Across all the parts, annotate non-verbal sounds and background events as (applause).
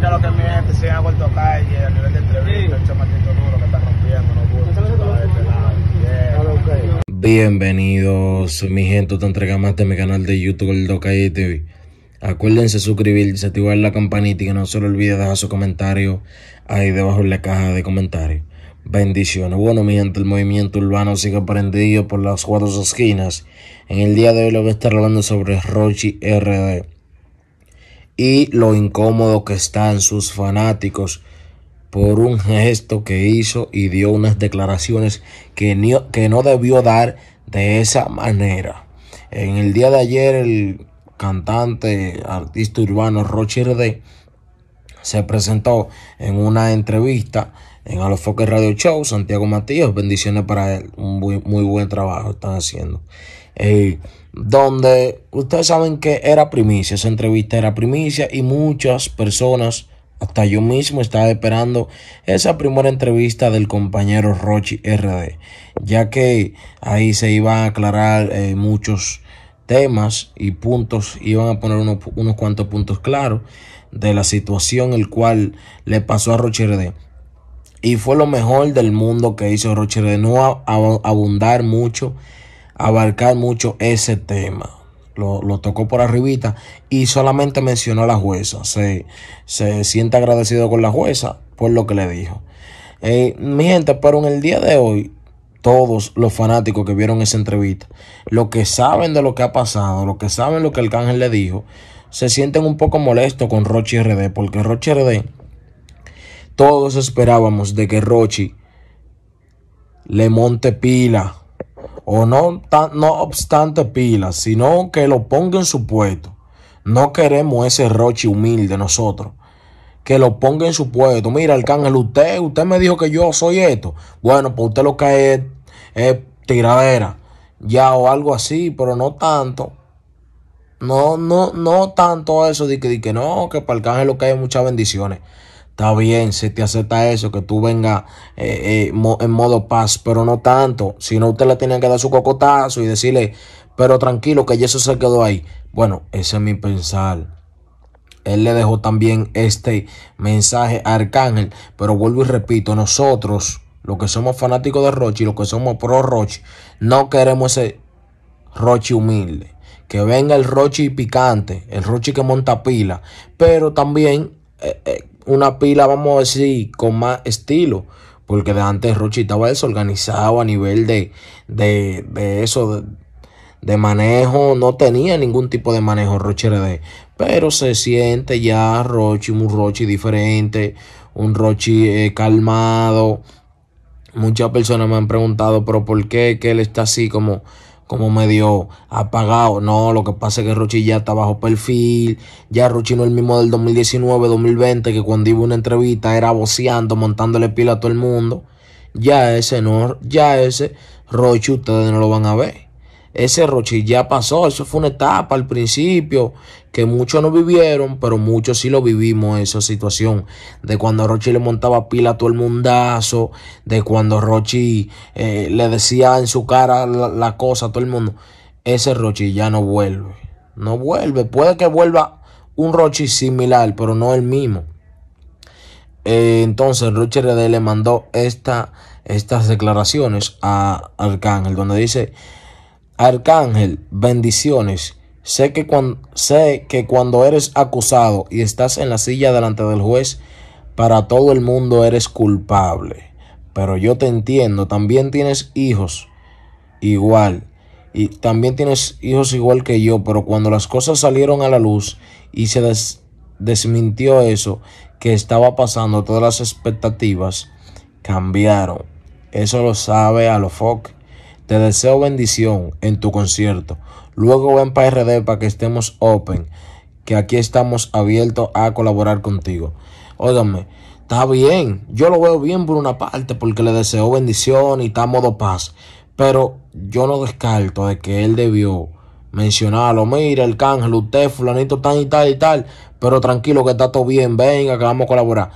mi gente a de Bienvenidos, mi gente, te entrega más de mi canal de YouTube, el Docaí TV. Acuérdense suscribirse, activar la campanita y que no se lo olvide dejar su comentario ahí debajo en la caja de comentarios. Bendiciones. Bueno, mi gente, el movimiento urbano sigue prendido por las cuatro esquinas. En el día de hoy lo voy a estar hablando sobre Rochi RD y lo incómodo que están sus fanáticos por un gesto que hizo y dio unas declaraciones que, que no debió dar de esa manera. En el día de ayer el cantante, artista urbano roger D se presentó en una entrevista en Foques Radio Show, Santiago Matías, bendiciones para él, un muy, muy buen trabajo están haciendo. Eh, donde ustedes saben que era primicia, esa entrevista era primicia y muchas personas, hasta yo mismo, estaba esperando esa primera entrevista del compañero Rochi RD, ya que ahí se iban a aclarar eh, muchos temas y puntos, iban a poner unos, cuantos puntos claros de la situación el cual le pasó a Rochi RD. Y fue lo mejor del mundo que hizo Rochi RD, no abundar mucho abarcar mucho ese tema. Lo, tocó por arribita y solamente mencionó a la jueza. Se, se siente agradecido con la jueza por lo que le dijo. Eh, mi gente, pero en el día de hoy, todos los fanáticos que vieron esa entrevista, lo que saben de lo que ha pasado, lo que saben lo que el cángel le dijo, se sienten un poco molestos con Rochi RD, porque Rochi RD, todos esperábamos de que Rochi le monte pila o no, tan, no obstante pilas, sino que lo ponga en su puesto. No queremos ese roche humilde nosotros. Que lo ponga en su puesto. Mira, Arcángel, usted, usted me dijo que yo soy esto. Bueno, pues usted lo que es es tiradera. Ya o algo así, pero no tanto. No, no, no tanto eso de que, que no, que para Arcángel lo que hay muchas bendiciones. Está bien, se te acepta eso, que tú venga eh, eh, en modo paz, pero no tanto. Si no, usted le tiene que dar su cocotazo y decirle, pero tranquilo, que eso se quedó ahí. Bueno, ese es mi pensar. Él le dejó también este mensaje a Arcángel, pero vuelvo y repito, nosotros, los que somos fanáticos de Rochi, los que somos pro Roche, no queremos ese Rochi humilde. Que venga el Rochi picante, el Rochi que monta pila, pero también eh, una pila, vamos a decir, con más estilo. Porque de antes Rochi estaba desorganizado a nivel de, eso, de, manejo. No tenía ningún tipo de manejo Rochi RD. Pero se siente ya Rochi, un Rochi diferente, un Rochi eh, calmado. Muchas personas me han preguntado, pero ¿por qué que él está así como como medio apagado. No, lo que pasa es que Rochi ya está bajo perfil. Ya Rochi no es el mismo del 2019, 2020, que cuando iba una entrevista era voceando, montándole pila a todo el mundo. Ya ese no, ya ese Rochi ustedes no lo van a ver ese Rochi ya pasó, eso fue una etapa al principio que muchos no vivieron, pero muchos sí lo vivimos esa situación de cuando Rochi le montaba pila a todo el mundazo, de cuando Rochi eh, le decía en su cara la, cosa a todo el mundo. Ese Rochi ya no vuelve, no vuelve, puede que vuelva un Rochi similar, pero no el mismo. Eh, entonces Rochi RD le mandó estas declaraciones a Arcángel, donde dice... Arcángel, bendiciones. Sé que, cuando, sé que cuando eres acusado y estás en la silla delante del juez, para todo el mundo eres culpable. Pero yo te entiendo, también tienes hijos igual. Y también tienes hijos igual que yo, pero cuando las cosas salieron a la luz y se desmintió eso que estaba pasando, todas las expectativas cambiaron. Eso lo sabe Alofoc. Te deseo bendición en tu concierto. Luego ven para RD para que estemos open, que aquí estamos abiertos a colaborar contigo. Óigame, está bien, yo lo veo bien por una parte porque le deseo bendición y está modo paz, pero yo no descarto de que él debió mencionarlo. Mira, el cángel, usted, fulanito, tan y tal y tal, pero tranquilo que está todo bien, venga, que vamos a colaborar.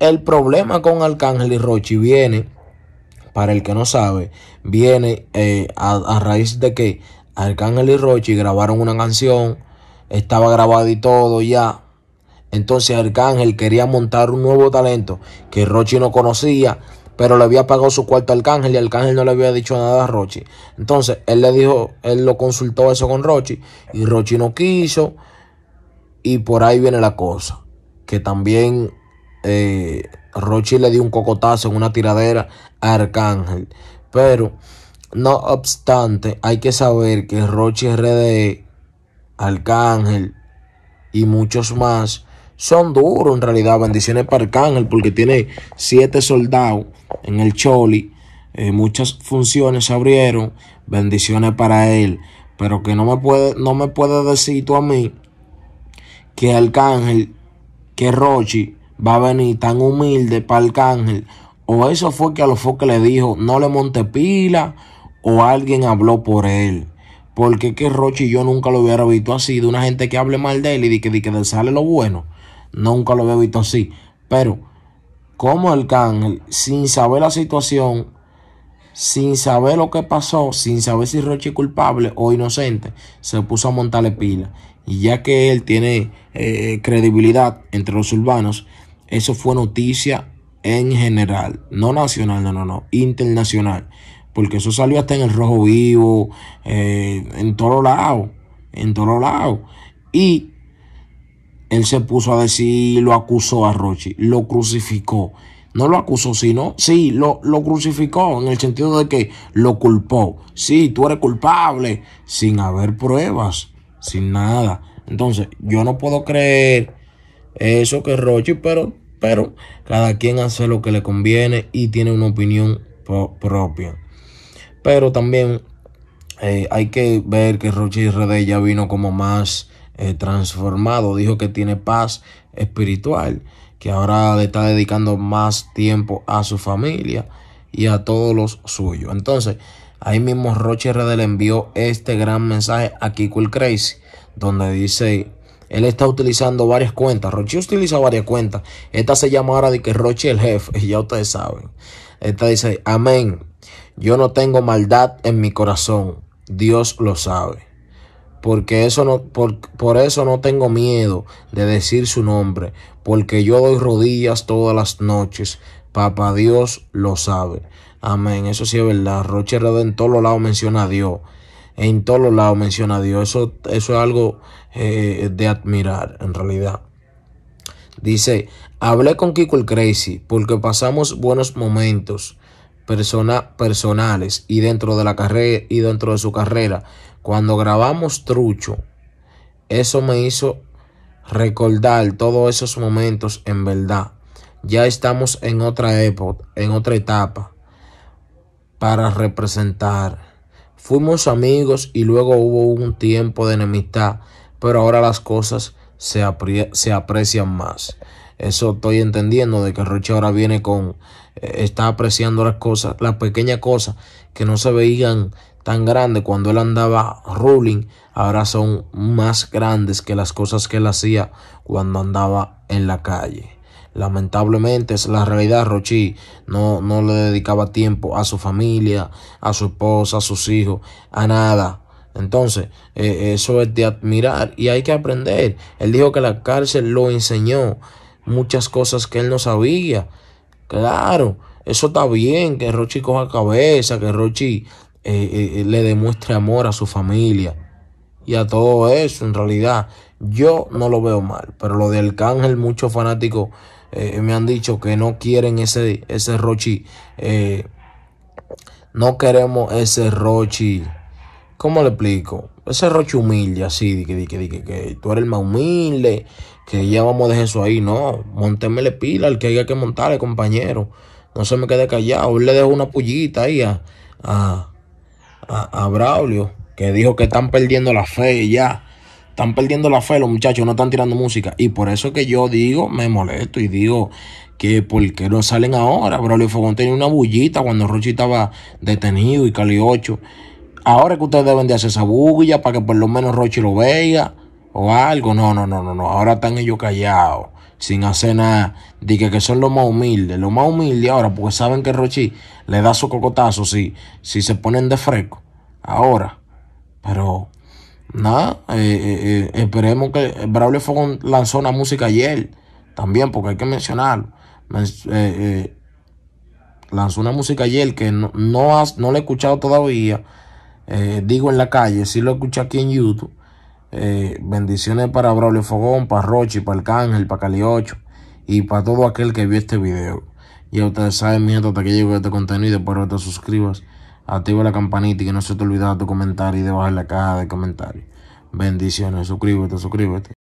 El problema con Arcángel y Rochi viene para el que no sabe, viene eh, a, raíz de que Arcángel y Rochi grabaron una canción, estaba grabado y todo ya. Entonces Arcángel quería montar un nuevo talento que Rochi no conocía, pero le había pagado su cuarto a Arcángel y Arcángel no le había dicho nada a Rochi. Entonces él le dijo, él lo consultó eso con Rochi y Rochi no quiso. Y por ahí viene la cosa, que también eh, Rochi le dio un cocotazo en una tiradera a Arcángel. Pero, no obstante, hay que saber que Rochi RD, Arcángel y muchos más son duros en realidad. Bendiciones para Arcángel porque tiene siete soldados en el Choli. Eh, muchas funciones se abrieron. Bendiciones para él. Pero que no me puede, no me puede decir tú a mí que Arcángel, que Rochi va a venir tan humilde para el cángel. O eso fue que a los foques le dijo, no le monte pila, o alguien habló por él. Porque que Rochi yo nunca lo hubiera visto así, de una gente que hable mal de él y de que, de sale lo bueno. Nunca lo había visto así. Pero, como el cángel. sin saber la situación, sin saber lo que pasó, sin saber si Rochi es culpable o inocente, se puso a montarle pila. Y ya que él tiene eh, credibilidad entre los urbanos, eso fue noticia en general, no nacional, no, no, no, internacional, porque eso salió hasta en el Rojo Vivo, eh, en todos lados, en todos lados. Y él se puso a decir, lo acusó a Rochi, lo crucificó. No lo acusó, sino, sí, lo, lo crucificó en el sentido de que lo culpó. Sí, tú eres culpable, sin haber pruebas, sin nada. Entonces, yo no puedo creer eso que Rochi, pero pero cada quien hace lo que le conviene y tiene una opinión propia. Pero también eh, hay que ver que y RD ya vino como más eh, transformado, dijo que tiene paz espiritual, que ahora le está dedicando más tiempo a su familia y a todos los suyos. Entonces, ahí mismo y RD le envió este gran mensaje a Kiko Crazy, donde dice él está utilizando varias cuentas. Roche utiliza varias cuentas. Esta se llama ahora de que Roche el jefe, y (laughs) ya ustedes saben. Esta dice, amén, yo no tengo maldad en mi corazón, Dios lo sabe. Porque eso no, por, eso no tengo miedo de decir su nombre, porque yo doy rodillas todas las noches. Papá Dios lo sabe. Amén. Eso sí es verdad. Roche Redentor los lados menciona a Dios en todos los lados menciona a Dios. Eso, eso es algo eh, de admirar en realidad. Dice, hablé con Kiko el Crazy porque pasamos buenos momentos personales y dentro de la carrera y dentro de su carrera. Cuando grabamos Trucho, eso me hizo recordar todos esos momentos en verdad. Ya estamos en otra época, en otra etapa para representar. Fuimos amigos y luego hubo un tiempo de enemistad, pero ahora las cosas se, aprecian más. Eso estoy entendiendo de que Roche ahora viene con, eh, está apreciando las cosas, las pequeñas cosas que no se veían tan grandes cuando él andaba ruling, ahora son más grandes que las cosas que él hacía cuando andaba en la calle. Lamentablemente es la realidad, Rochi no, no le dedicaba tiempo a su familia, a su esposa, a sus hijos, a nada. Entonces, eh, eso es de admirar y hay que aprender. Él dijo que la cárcel lo enseñó muchas cosas que él no sabía. Claro, eso está bien, que Rochi coja cabeza, que Rochi eh, eh, le demuestre amor a su familia y a todo eso en realidad. Yo no lo veo mal, pero lo de cángel, muchos fanáticos eh, me han dicho que no quieren ese, ese Rochi. Eh, no queremos ese Rochi. ¿Cómo le explico? Ese Rochi humilde, así, que, que, tú eres el más humilde, que ya vamos a eso ahí. No, montémele pila al que haya que montarle, compañero. No se me quede callado. le dejo una pullita ahí a, a Braulio, que dijo que están perdiendo la fe ya están perdiendo la fe, los muchachos no están tirando música. Y por eso que yo digo, me molesto y digo que por qué no salen ahora. Luis Fogón tenía una bullita cuando Rochi estaba detenido y Cali Ahora que ustedes deben de hacer esa bulla para que por lo menos Rochi lo vea o algo. No, no, no, no, no. Ahora están ellos callados, sin hacer nada. Dije que son los más humildes, los más humildes ahora, porque saben que Rochi le da su cocotazo si, si se ponen de fresco. Ahora, pero nada, eh, eh, eh, esperemos que Braulio Fogón lanzó una música ayer también, porque hay que mencionarlo. lanzó una música ayer que no, no, has, la he escuchado todavía. digo en la calle, si lo escucha aquí en YouTube. bendiciones para Braulio Fogón, para Rochi, para Arcángel, para Caliocho y para todo aquel que vio este video. Ya ustedes saben, mientras hasta que llegue este contenido, por que te suscribas activa la campanita y que no se te olvide tu comentario y de bajar la caja de comentarios. Bendiciones, suscríbete, suscríbete.